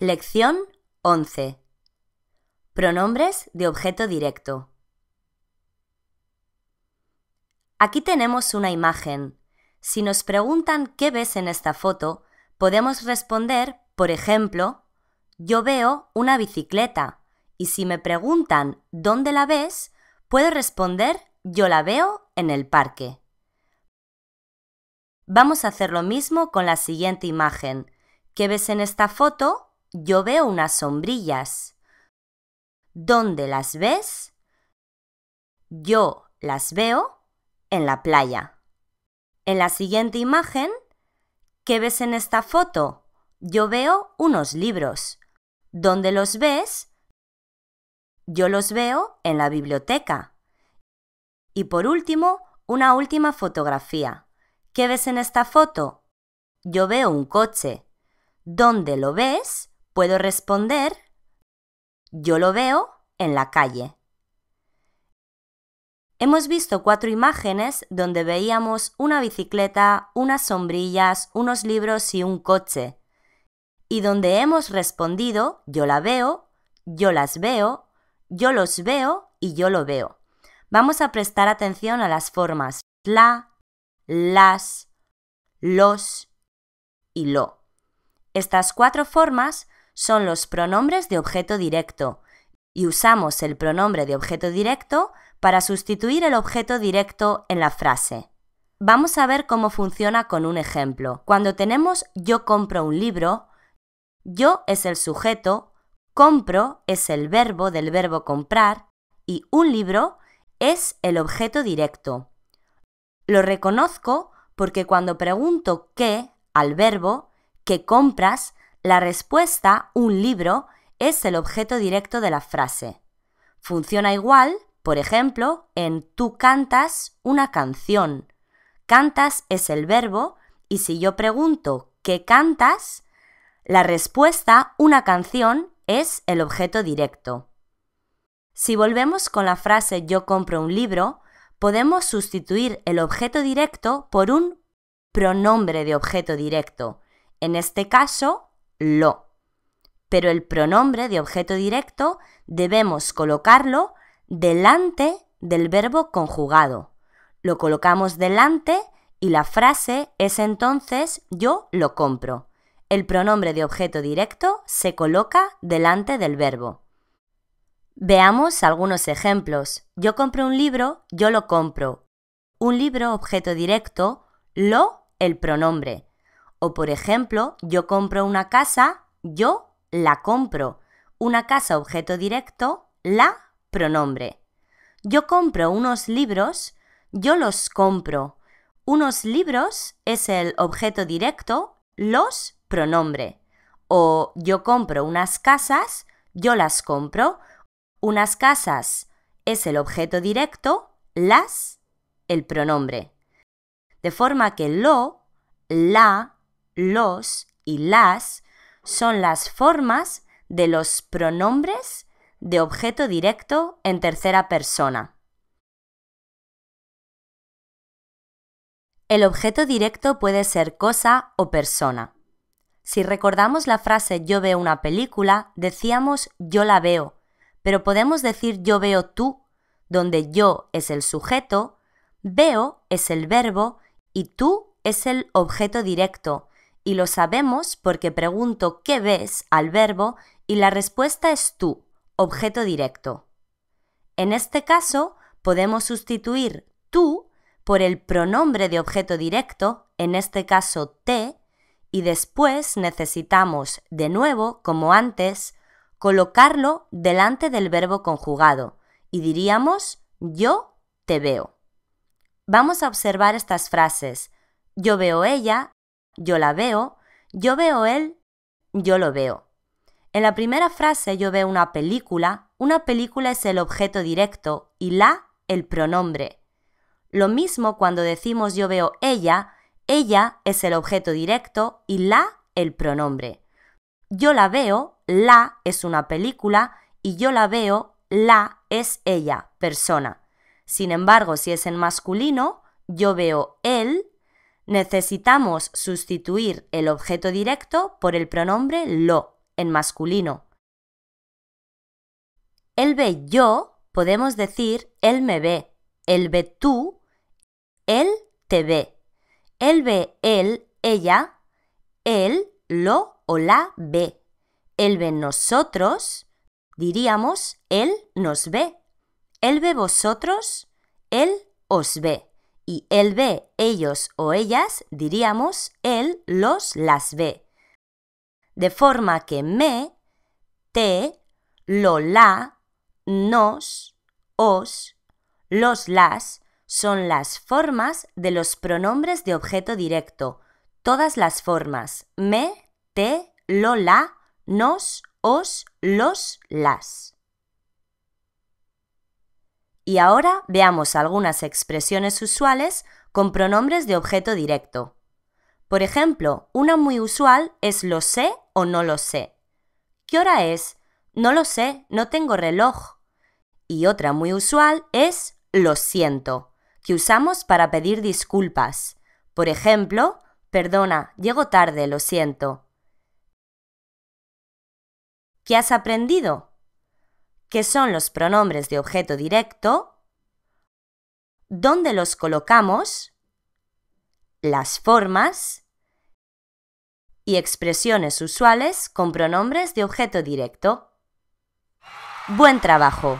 Lección 11. Pronombres de objeto directo. Aquí tenemos una imagen. Si nos preguntan qué ves en esta foto, podemos responder, por ejemplo, yo veo una bicicleta. Y si me preguntan dónde la ves, puedo responder, yo la veo en el parque. Vamos a hacer lo mismo con la siguiente imagen. ¿Qué ves en esta foto? Yo veo unas sombrillas. ¿Dónde las ves? Yo las veo en la playa. En la siguiente imagen, ¿qué ves en esta foto? Yo veo unos libros. ¿Dónde los ves? Yo los veo en la biblioteca. Y por último, una última fotografía. ¿Qué ves en esta foto? Yo veo un coche. ¿Dónde lo ves? puedo responder, yo lo veo en la calle. Hemos visto cuatro imágenes donde veíamos una bicicleta, unas sombrillas, unos libros y un coche, y donde hemos respondido yo la veo, yo las veo, yo los veo y yo lo veo. Vamos a prestar atención a las formas la, las, los y lo. Estas cuatro formas son los pronombres de objeto directo y usamos el pronombre de objeto directo para sustituir el objeto directo en la frase. Vamos a ver cómo funciona con un ejemplo. Cuando tenemos yo compro un libro, yo es el sujeto, compro es el verbo del verbo comprar y un libro es el objeto directo. Lo reconozco porque cuando pregunto qué al verbo, que compras, la respuesta, un libro, es el objeto directo de la frase. Funciona igual, por ejemplo, en tú cantas una canción. Cantas es el verbo y si yo pregunto ¿qué cantas? La respuesta, una canción, es el objeto directo. Si volvemos con la frase yo compro un libro, podemos sustituir el objeto directo por un pronombre de objeto directo. En este caso, lo. Pero el pronombre de objeto directo debemos colocarlo delante del verbo conjugado. Lo colocamos delante y la frase es entonces yo lo compro. El pronombre de objeto directo se coloca delante del verbo. Veamos algunos ejemplos. Yo compro un libro, yo lo compro. Un libro objeto directo, lo el pronombre. O por ejemplo, yo compro una casa, yo la compro. Una casa objeto directo, la pronombre. Yo compro unos libros, yo los compro. Unos libros es el objeto directo, los pronombre. O yo compro unas casas, yo las compro. Unas casas es el objeto directo, las el pronombre. De forma que lo, la, los y las son las formas de los pronombres de objeto directo en tercera persona. El objeto directo puede ser cosa o persona. Si recordamos la frase yo veo una película, decíamos yo la veo, pero podemos decir yo veo tú, donde yo es el sujeto, veo es el verbo y tú es el objeto directo, y lo sabemos porque pregunto qué ves al verbo y la respuesta es tú, objeto directo. En este caso, podemos sustituir tú por el pronombre de objeto directo, en este caso te, y después necesitamos, de nuevo, como antes, colocarlo delante del verbo conjugado y diríamos yo te veo. Vamos a observar estas frases. Yo veo ella, yo la veo, yo veo él, yo lo veo. En la primera frase yo veo una película, una película es el objeto directo y la el pronombre. Lo mismo cuando decimos yo veo ella, ella es el objeto directo y la el pronombre. Yo la veo, la es una película y yo la veo, la es ella, persona. Sin embargo, si es en masculino, yo veo él, necesitamos sustituir el objeto directo por el pronombre lo en masculino. Él ve yo podemos decir él me ve, él ve tú, él te ve, él ve él, ella, él, lo o la ve, él ve nosotros, diríamos él nos ve, él ve vosotros, él os ve y él ve ellos o ellas, diríamos él, los, las ve. De forma que me, te, lo, la, nos, os, los, las son las formas de los pronombres de objeto directo. Todas las formas. Me, te, lo, la, nos, os, los, las. Y ahora veamos algunas expresiones usuales con pronombres de objeto directo. Por ejemplo, una muy usual es lo sé o no lo sé. ¿Qué hora es? No lo sé, no tengo reloj. Y otra muy usual es lo siento, que usamos para pedir disculpas. Por ejemplo, perdona, llego tarde, lo siento. ¿Qué has aprendido? que son los pronombres de objeto directo, dónde los colocamos, las formas y expresiones usuales con pronombres de objeto directo. Buen trabajo.